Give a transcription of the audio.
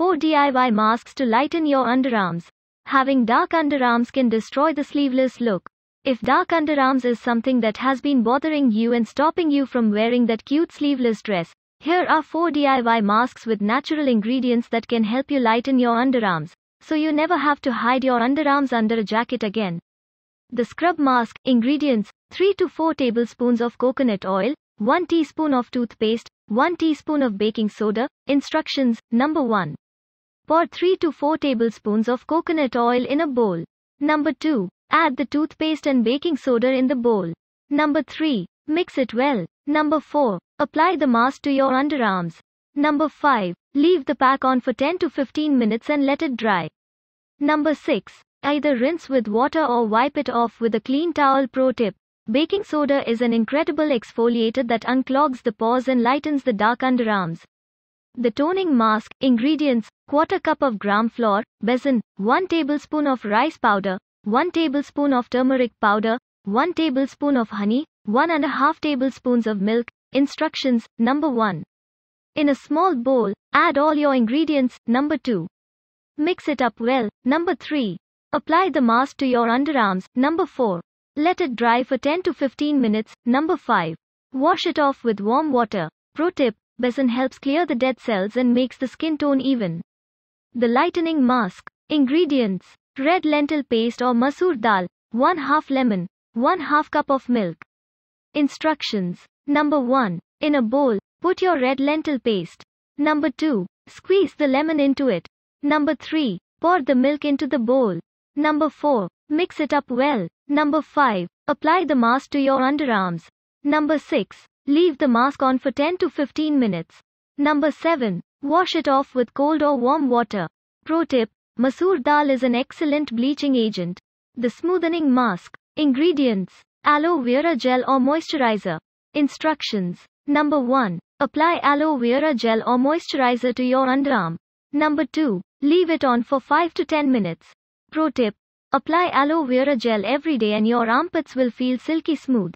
4 DIY masks to lighten your underarms. Having dark underarms can destroy the sleeveless look. If dark underarms is something that has been bothering you and stopping you from wearing that cute sleeveless dress, here are 4 DIY masks with natural ingredients that can help you lighten your underarms, so you never have to hide your underarms under a jacket again. The scrub mask ingredients 3 to 4 tablespoons of coconut oil, 1 teaspoon of toothpaste, 1 teaspoon of baking soda. Instructions Number 1. Pour 3 to 4 tablespoons of coconut oil in a bowl. Number 2. Add the toothpaste and baking soda in the bowl. Number 3. Mix it well. Number 4. Apply the mask to your underarms. Number 5. Leave the pack on for 10 to 15 minutes and let it dry. Number 6. Either rinse with water or wipe it off with a clean towel pro tip. Baking soda is an incredible exfoliator that unclogs the pores and lightens the dark underarms. The toning mask, ingredients, quarter cup of gram flour, besan, 1 tablespoon of rice powder, 1 tablespoon of turmeric powder, 1 tablespoon of honey, 1 and a half tablespoons of milk. Instructions, number 1. In a small bowl, add all your ingredients, number 2. Mix it up well, number 3. Apply the mask to your underarms, number 4. Let it dry for 10 to 15 minutes, number 5. Wash it off with warm water. Pro tip, Besan helps clear the dead cells and makes the skin tone even. The lightening mask. Ingredients. Red lentil paste or masoor dal. 1 half lemon. 1 half cup of milk. Instructions. Number 1. In a bowl, put your red lentil paste. Number 2. Squeeze the lemon into it. Number 3. Pour the milk into the bowl. Number 4. Mix it up well. Number 5. Apply the mask to your underarms. Number 6. Leave the mask on for 10 to 15 minutes. Number 7. Wash it off with cold or warm water. Pro tip, Masoor dal is an excellent bleaching agent. The smoothing mask. Ingredients. Aloe vera gel or moisturizer. Instructions. Number 1. Apply aloe vera gel or moisturizer to your underarm. Number 2. Leave it on for 5 to 10 minutes. Pro tip. Apply aloe vera gel every day and your armpits will feel silky smooth.